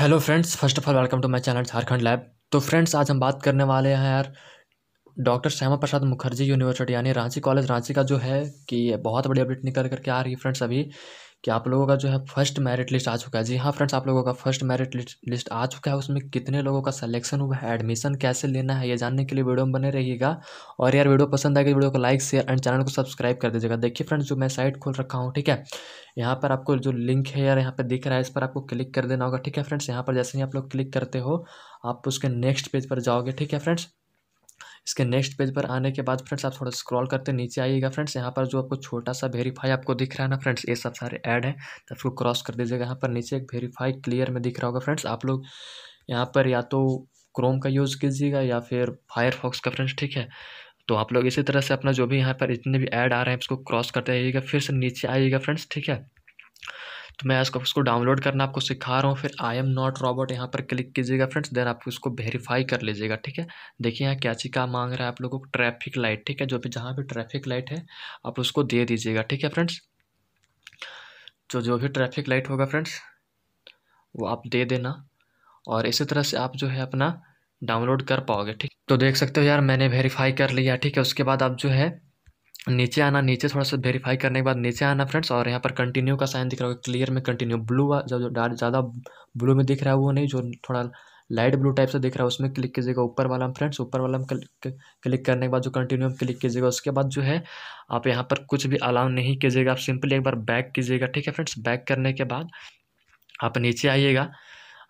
hello friends first of all welcome to my channel Jharkhand lab तो friends आज हम बात करने वाले हैं यार डॉक्टर श्यामा प्रसाद मुखर्जी यूनिवर्सिटी यानी रांची कॉलेज रांची का जो है कि बहुत बड़ी अपडेट निकल करके आ रही है फ्रेंड्स अभी कि आप लोगों का जो है फर्स्ट मेरिट लिस्ट आ चुका है जी हाँ फ्रेंड्स आप लोगों का फर्स्ट मेरिट लिस्ट आ चुका है उसमें कितने लोगों का सिलेक्शन हुआ है एडमिशन कैसे लेना है ये जानने के लिए वीडियो में बने रहिएगा और यार वीडियो पसंद आएगी वीडियो को लाइक शेयर एंड चैनल को सब्सक्राइब कर दीजिएगा देखिए फ्रेंड्स जो मैं साइट खोल रखा हूँ ठीक है यहाँ पर आपको जो लिंक है यार यहाँ पर दिख रहा है इस पर आपको क्लिक कर देना होगा ठीक है फ्रेंड्स यहाँ पर जैसे ही आप लोग क्लिक करते हो आप उसके नेक्स्ट पेज पर जाओगे ठीक है फ्रेंड्स इसके नेक्स्ट पेज पर आने के बाद फ्रेंड्स आप थोड़ा स्क्रॉल करते नीचे आइएगा फ्रेंड्स यहाँ पर जो आपको छोटा सा वेरीफाई आपको दिख रहा है ना फ्रेंड्स ये सब सारे ऐड हैं तो आपको क्रॉस कर दीजिएगा यहाँ पर नीचे एक वेरीफाई क्लियर में दिख रहा होगा फ्रेंड्स आप लोग यहाँ पर या तो क्रोम का यूज़ कीजिएगा या फिर फायरफॉक्स का फ्रेंड्स ठीक है तो आप लोग इसी तरह से अपना जो भी यहाँ पर जितने भी ऐड आ रहे हैं उसको क्रॉस करते रहिएगा फिर से नीचे आइएगा फ्रेंड्स ठीक है तो मैं आपको उसको डाउनलोड करना आपको सिखा रहा हूँ फिर आई एम नॉट रॉबोट यहाँ पर क्लिक कीजिएगा फ्रेंड्स देन आप उसको वेरीफाई कर लीजिएगा ठीक है देखिए यहाँ क्या चीज़ का मांग रहा है आप लोगों को ट्रैफिक लाइट ठीक है जो भी जहाँ भी ट्रैफिक लाइट है आप उसको दे दीजिएगा ठीक है फ्रेंड्स जो जो भी ट्रैफिक लाइट होगा फ्रेंड्स वो आप दे देना और इसी तरह से आप जो है अपना डाउनलोड कर पाओगे ठीक तो देख सकते हो यार मैंने वेरीफाई कर लिया ठीक है उसके बाद आप जो है नीचे आना नीचे थोड़ा सा वेरीफाई करने के बाद नीचे आना फ्रेंड्स और यहाँ पर कंटिन्यू का साइन दिख रहा होगा क्लियर में कंटिन्यू ब्लू जो ज़्यादा ब्लू में दिख रहा है वो नहीं जो थोड़ा लाइट ब्लू टाइप से दिख रहा है उसमें क्लिक कीजिएगा ऊपर वाला हम फ्रेंड्स ऊपर वाला हम क्लिक करने के बाद जो कंटिन्यू हम क्लिक कीजिएगा उसके बाद जो है आप यहाँ पर कुछ भी अलाउ नहीं कीजिएगा आप सिंपली एक बार बैक कीजिएगा ठीक है फ्रेंड्स बैक करने के बाद आप नीचे आइएगा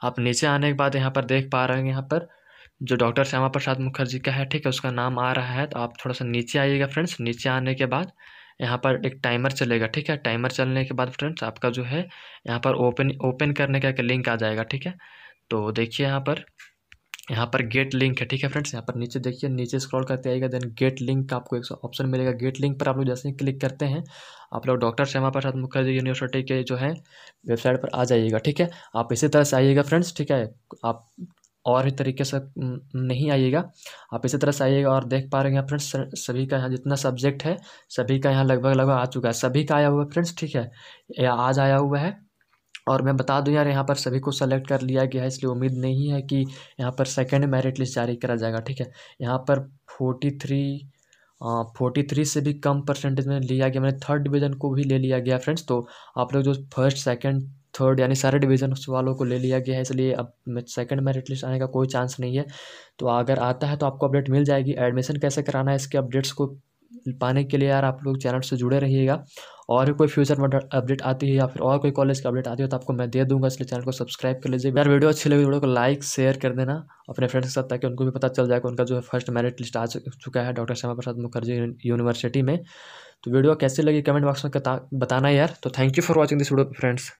आप नीचे आने के बाद यहाँ पर देख पा रहे हैं यहाँ पर जो डॉक्टर श्यामा प्रसाद मुखर्जी का है ठीक है उसका नाम आ रहा है तो आप थोड़ा सा नीचे आइएगा फ्रेंड्स नीचे आने के बाद यहाँ पर एक टाइमर चलेगा ठीक है टाइमर चलने के बाद फ्रेंड्स आपका जो है यहाँ पर ओपन ओपन करने का एक लिंक आ जाएगा ठीक है तो देखिए यहाँ पर यहाँ पर गेट लिंक है ठीक है फ्रेंड्स यहाँ पर नीचे देखिए नीचे स्क्रॉल करते आएगा देन गेट लिंक का आपको एक ऑप्शन मिलेगा गेट लिंक पर आप लोग जैसे ही क्लिक करते हैं आप लोग डॉक्टर श्यामा प्रसाद मुखर्जी यूनिवर्सिटी के जो है वेबसाइट पर आ जाइएगा ठीक है आप इसी तरह से आइएगा फ्रेंड्स ठीक है आप और भी तरीके से नहीं आइएगा आप इसी तरह से आइएगा और देख पा रहे हैं फ्रेंड्स सभी का यहाँ जितना सब्जेक्ट है सभी का यहाँ लगभग लगभग आ चुका है सभी का आया हुआ है फ्रेंड्स ठीक है या आज आया हुआ है और मैं बता दूं यार यहाँ पर सभी को सेलेक्ट कर लिया गया है इसलिए उम्मीद नहीं है कि यहाँ पर सेकेंड मेरिट लिस्ट जारी करा जाएगा ठीक है यहाँ पर फोर्टी थ्री फोर्टी थ्री से भी कम परसेंटेज में लिया गया मैंने थर्ड डिवीज़न को भी ले लिया गया फ्रेंड्स तो आप लोग जो फर्स्ट सेकेंड थर्ड यानी सारे डिवीज़न वालों को ले लिया गया है इसलिए अब सेकंड मेरिट लिस्ट आने का कोई चांस नहीं है तो अगर आता है तो आपको अपडेट मिल जाएगी एडमिशन कैसे कराना है इसके अपडेट्स को पाने के लिए यार आप लोग चैनल से जुड़े रहिएगा और भी कोई फ्यूचर में अपडेट आती है या फिर और कोई कॉलेज की अपडेट आती है तो आपको मैं दे दूंगा इसलिए चैनल को सब्सक्राइब कर लीजिए यार वीडियो अच्छी लगी वीडियो तो को लाइक शेयर कर देना अपने फ्रेंड्स के साथ ताकि उनको भी पता चल जाए कि उनका जो है फर्स्ट मेरिट लिस्ट आ चुका है डॉक्टर श्यामा प्रसाद मुखर्जी यूनिवर्सिटी में तो वीडियो कैसे लगी कमेंट बॉक्स में बताना यार तो thank you for watching this video friends